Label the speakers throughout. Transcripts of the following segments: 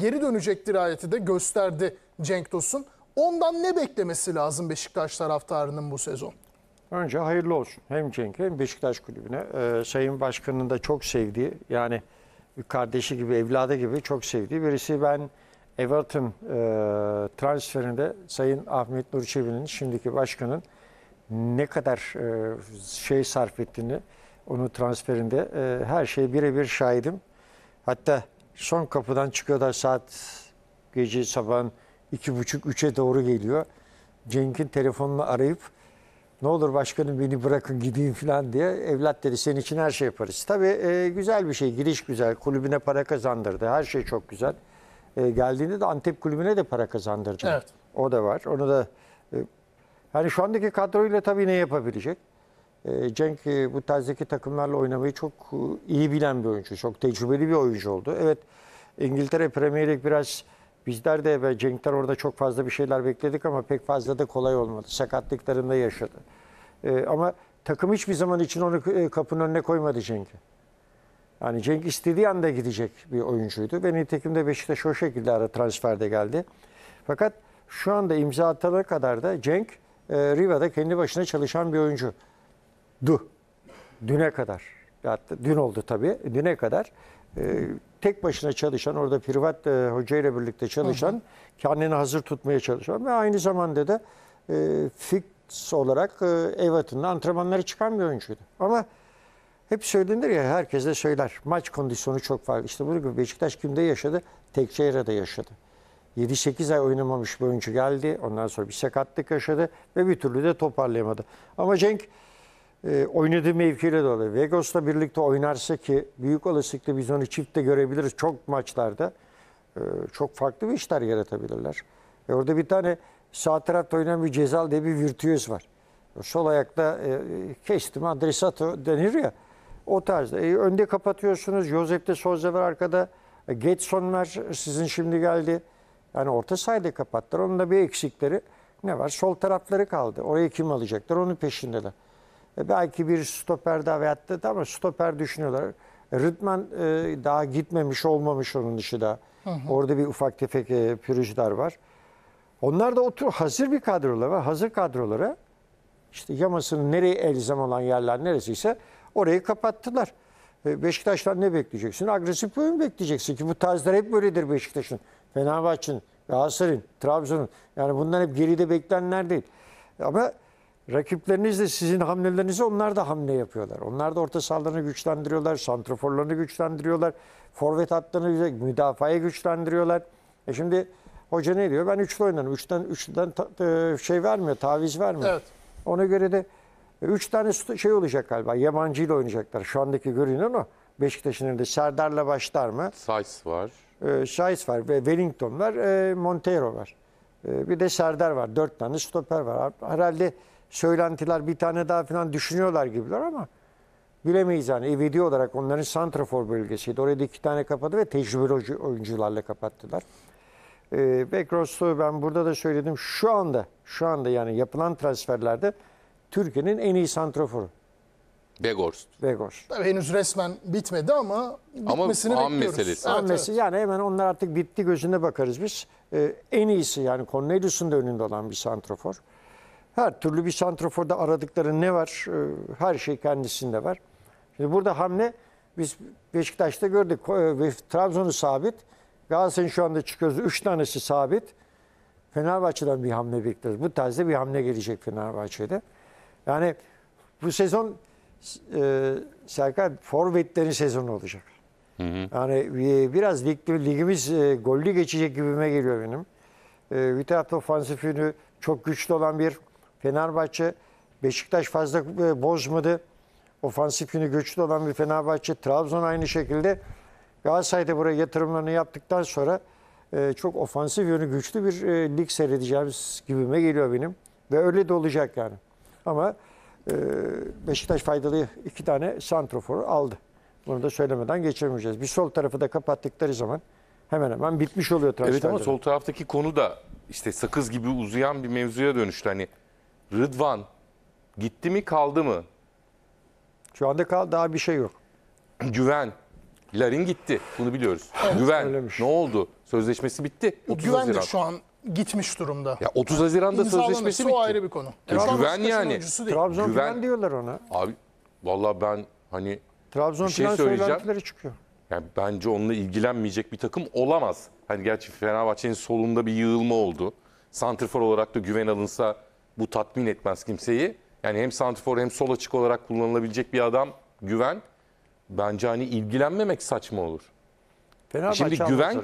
Speaker 1: geri dönecektir ayeti de gösterdi Cenk Tosun. Ondan ne beklemesi lazım Beşiktaş taraftarının bu sezon?
Speaker 2: Önce hayırlı olsun. Hem Cenk hem Beşiktaş kulübüne. Ee, Sayın Başkan'ın da çok sevdiği yani kardeşi gibi, evladı gibi çok sevdiği birisi. Ben Everton e, transferinde Sayın Ahmet Nur Çebi'nin şimdiki başkanın ne kadar e, şey sarf ettiğini onu transferinde e, her şey birebir şahidim. Hatta Son kapıdan çıkıyor da saat gece sabahın iki buçuk üçe doğru geliyor. Cenk'in telefonunu arayıp ne olur başkanım beni bırakın gideyim falan diye evlat dedi senin için her şey yaparız. Tabii e, güzel bir şey giriş güzel kulübüne para kazandırdı her şey çok güzel. E, geldiğinde de Antep kulübüne de para kazandırdı. Evet. O da var onu da e, hani şu andaki kadroyla tabii ne yapabilecek? Ee, Cenk e, bu tarzdaki takımlarla oynamayı çok e, iyi bilen bir oyuncu. Çok tecrübeli bir oyuncu oldu. Evet İngiltere Premier Lig biraz bizler de ve Cenk'ten orada çok fazla bir şeyler bekledik ama pek fazla da kolay olmadı. Sakatlıklarında yaşadı. Ee, ama takım hiçbir zaman için onu e, kapının önüne koymadı Cenk'i. Yani Cenk istediği anda gidecek bir oyuncuydu. Ve nitekim de Beşiktaş o şekilde ara transferde geldi. Fakat şu anda imza atana kadar da Cenk Riva'da kendi başına çalışan bir oyuncu du. Düne kadar. Hatta dün oldu tabii. Düne kadar e, tek başına çalışan, orada privat e, hoca ile birlikte çalışan, hı hı. kendini hazır tutmaya çalışan ve aynı zamanda da e, fix olarak e, ev antrenmanları çıkan bir oyuncuydu. Ama hep söylenir ya, herkes de söyler. Maç kondisyonu çok farklı. İşte bunu gibi Beşiktaş kimde yaşadı? Tekçehir'de yaşadı. 7-8 ay oynamamış bir oyuncu geldi. Ondan sonra bir sakatlık yaşadı ve bir türlü de toparlayamadı. Ama Cenk e, oynadığı mevkiyle dolayı. Vegas'la birlikte oynarsa ki büyük olasılıkla biz onu çiftte görebiliriz çok maçlarda. E, çok farklı bir işler yaratabilirler. E, orada bir tane sağ tarafta oynayan bir Cezal diye bir virtüöz var. Sol ayakta e, kestim adresato denir ya. O tarzda. E, önde kapatıyorsunuz. Josep de Souza var arkada. E, Getson var. Sizin şimdi geldi. Yani orta sayede kapattılar. Onun da bir eksikleri ne var? Sol tarafları kaldı. Oraya kim alacaklar? Onun peşindeler. E, belki bir stoper daha veyahut da ama stoper düşünüyorlar. E, Rıdman e, daha gitmemiş olmamış onun dışı da. Hı hı. Orada bir ufak tefek e, pürüzler var. Onlar da otur hazır bir kadroları var. Hazır kadroları işte yamasının nereye elzem olan yerler neresiyse orayı kapattılar. E, Beşiktaş'tan ne bekleyeceksin? Agresif oyun bekleyeceksin ki bu tarzlar hep böyledir Beşiktaş'ın, Fenerbahçe'nin, Galatasaray'ın, Trabzon'un. Yani bunlar hep geride beklenenler değil. Ama Rakipleriniz de sizin hamlelerinizi onlar da hamle yapıyorlar. Onlar da orta sahalarını güçlendiriyorlar, santraforlarını güçlendiriyorlar, forvet hattını müdafayı güçlendiriyorlar. E şimdi hoca ne diyor? Ben üçlü oynarım. Üçten, üçten e, şey vermiyor, taviz vermiyor. Evet. Ona göre de e, üç tane şey olacak galiba. Yabancı ile oynayacaklar. Şu andaki görünen o. Beşiktaş'ın önünde Serdar'la başlar mı?
Speaker 1: Saiz var.
Speaker 2: E, Saiz var ve Wellington var, e, Montero var. E, bir de Serdar var. Dört tane stoper var. Herhalde söylentiler bir tane daha falan düşünüyorlar gibiler ama bilemeyiz yani. E, video olarak onların Santrafor bölgesiydi. Orada iki tane kapadı ve tecrübeli oyuncularla kapattılar. E, Bekros'u ben burada da söyledim. Şu anda, şu anda yani yapılan transferlerde Türkiye'nin en iyi santraforu. Begors. Begors. Tabii henüz resmen bitmedi ama
Speaker 1: bitmesini ama bekliyoruz. Meselesi. Evet, Meselesi.
Speaker 2: Evet. Yani hemen onlar artık bitti gözünde bakarız biz. Ee, en iyisi yani Cornelius'un da önünde olan bir santrafor. Her türlü bir santraforda aradıkları ne var? Ee, her şey kendisinde var. Şimdi burada hamle biz Beşiktaş'ta gördük. E, Trabzon'u sabit. Galatasaray'ın şu anda çıkıyoruz. Üç tanesi sabit. Fenerbahçe'den bir hamle bekliyoruz. Bu tarzda bir hamle gelecek Fenerbahçe'de. Yani bu sezon e, Serkan forvetlerin sezonu olacak. Hı hı. Yani e, biraz lig, ligimiz e, gollü geçecek gibime geliyor benim. E, bir tarafta ofansif çok güçlü olan bir Fenerbahçe Beşiktaş fazla e, bozmadı. Ofansif yönü güçlü olan bir Fenerbahçe. Trabzon aynı şekilde. Galatasaray'da buraya yatırımlarını yaptıktan sonra e, çok ofansif yönü güçlü bir e, lig seyredeceğimiz gibime geliyor benim. Ve öyle de olacak yani. Ama Beşiktaş faydalı iki tane santroforu aldı. Bunu da söylemeden geçirmeyeceğiz. Bir sol tarafı da kapattıkları zaman hemen hemen bitmiş oluyor transferler. Evet ama sol
Speaker 1: taraftaki konu da işte sakız gibi uzayan bir mevzuya dönüştü. Hani Rıdvan gitti mi kaldı mı?
Speaker 2: Şu anda kal daha bir şey
Speaker 1: yok. Güven. Larin gitti. Bunu biliyoruz. Evet, Güven. Öylemiş. Ne oldu? Sözleşmesi bitti. 30 Güven Haziran. de şu an gitmiş durumda. Ya 30 Haziran'da sözleşmesi bitti. o ayrı bir konu. E, güven yani. Trabzon güven, güven diyorlar ona. Abi vallahi ben hani
Speaker 2: Trabzon bir şey söyleyeceğim. çıkıyor.
Speaker 1: Yani bence onunla ilgilenmeyecek bir takım olamaz. Hani gerçi Fenerbahçe'nin solunda bir yığılma oldu. Santrfor olarak da güven alınsa bu tatmin etmez kimseyi. Yani hem Santifor hem sol açık olarak kullanılabilecek bir adam güven. Bence hani ilgilenmemek saçma olur.
Speaker 2: Fenerbahçe Şimdi güven,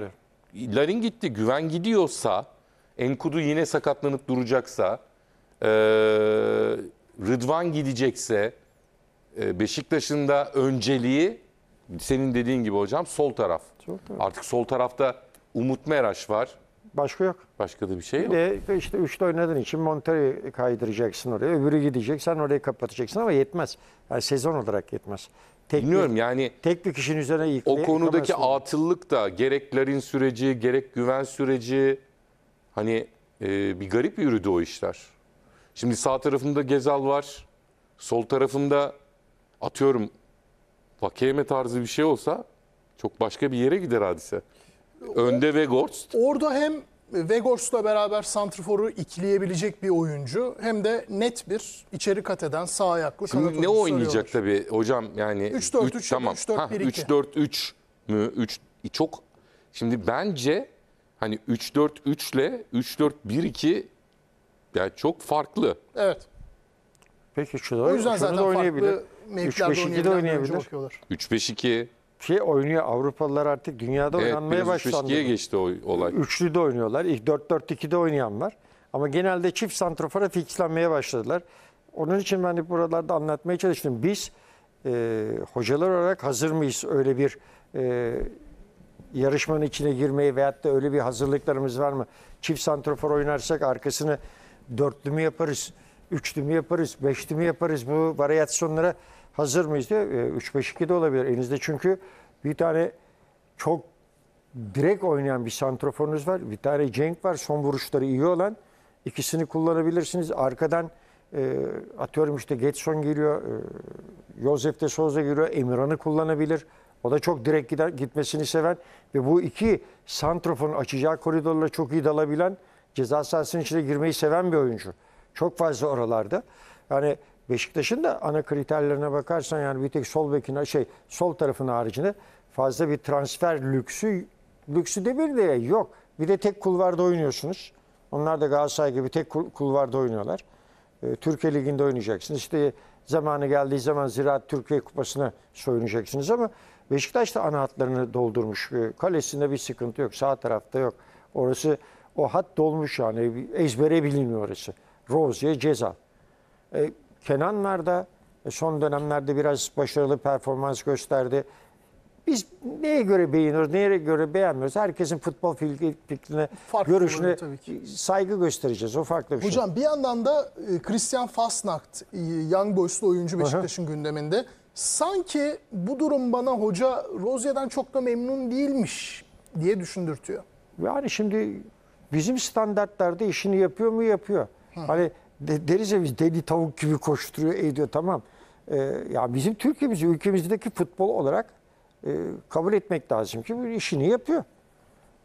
Speaker 1: Larin gitti. Güven gidiyorsa, Enkudu yine sakatlanıp duracaksa, ee, Rıdvan gidecekse, e, Beşiktaş'ın da önceliği senin dediğin gibi hocam sol taraf. Çok Artık sol tarafta Umut Meraş var. Başka yok. Başka da bir şey yok. Bir de
Speaker 2: işte üçte oynadığın için Monterrey'i kaydıracaksın oraya. Öbürü gidecek. Sen orayı kapatacaksın ama yetmez. Yani sezon olarak yetmez. Tek Bilmiyorum bir, yani. Tek bir kişinin üzerine yıkılıyor. O konudaki
Speaker 1: atıllık da gereklerin süreci, gerek güven süreci. Hani e, bir garip yürüdü o işler. Şimdi sağ tarafımda Gezal var. Sol tarafımda atıyorum Vakeyeme tarzı bir şey olsa çok başka bir yere gider hadise. Önde Weghorst. Orada hem Vegors'la beraber santrforu ikileyebilecek bir oyuncu hem de net bir içeri kat eden sağ ayaklı kanat Şimdi ne oynayacak arıyorlar. tabii hocam yani 3-4-3 üç- tamam. Ha, 3-4-1-2. 3-4-3 mü? 3 çok şimdi bence hani 3-4-3 ile 3-4-1-2 yani çok farklı.
Speaker 2: Evet. Peki şu da, O yüzden şunu da zaten oynayabilir. farklı mevkilerde 3-5-2 de oynayabilen bir oyuncu oynayabilir.
Speaker 1: 3-5-2
Speaker 2: şey oynuyor. Avrupalılar artık dünyada evet, oynanmaya başlandı. Evet geçti o olay. de oynuyorlar. İlk 4-4-2'de oynayan var. Ama genelde çift santrofora fixlenmeye başladılar. Onun için ben de buralarda anlatmaya çalıştım. Biz e, hocalar olarak hazır mıyız öyle bir e, yarışmanın içine girmeye veyahut da öyle bir hazırlıklarımız var mı? Çift santrofor oynarsak arkasını dörtlü mü yaparız? üçlü mü yaparız, beşli mi yaparız bu varyasyonlara hazır mıyız diye. 3 e, 5 iki de olabilir elinizde çünkü bir tane çok direkt oynayan bir santroforunuz var. Bir tane Cenk var son vuruşları iyi olan. İkisini kullanabilirsiniz. Arkadan e, atıyorum işte Getson giriyor, e, Josef de Souza giriyor, Emirhan'ı kullanabilir. O da çok direkt gider, gitmesini seven ve bu iki santrofon açacağı koridorla çok iyi dalabilen, ceza sahasının içine girmeyi seven bir oyuncu. Çok fazla oralarda. Yani Beşiktaş'ın da ana kriterlerine bakarsan yani bir tek sol bekine şey sol tarafının haricinde fazla bir transfer lüksü lüksü de bir de yok. Bir de tek kulvarda oynuyorsunuz. Onlar da Galatasaray gibi tek kulvarda oynuyorlar. Ee, Türkiye Ligi'nde oynayacaksınız. İşte zamanı geldiği zaman Ziraat Türkiye Kupası'na soyunacaksınız ama Beşiktaş da ana hatlarını doldurmuş. E, kalesinde bir sıkıntı yok. Sağ tarafta yok. Orası o hat dolmuş yani ezbere biliniyor orası. Rozier ceza. E, Kenan Merda e, son dönemlerde biraz başarılı performans gösterdi. Biz neye göre beğeniyoruz, neye göre beğenmiyoruz? Herkesin futbol fikrine, farklı görüşüne saygı göstereceğiz. O farklı bir Hocam, şey. Hocam bir yandan da
Speaker 1: e, Christian Fasnacht, e, Young Boys'lu oyuncu Beşiktaş'ın gündeminde. Sanki
Speaker 2: bu durum bana hoca Rozier'den çok da memnun değilmiş diye düşündürtüyor. Yani şimdi bizim standartlarda işini yapıyor mu yapıyor. Hı. Hani de, deriz ya biz deli tavuk gibi koşturuyor, ediyor tamam. E, ya bizim Türkiye'mizi, ülkemizdeki futbol olarak e, kabul etmek lazım ki işini yapıyor.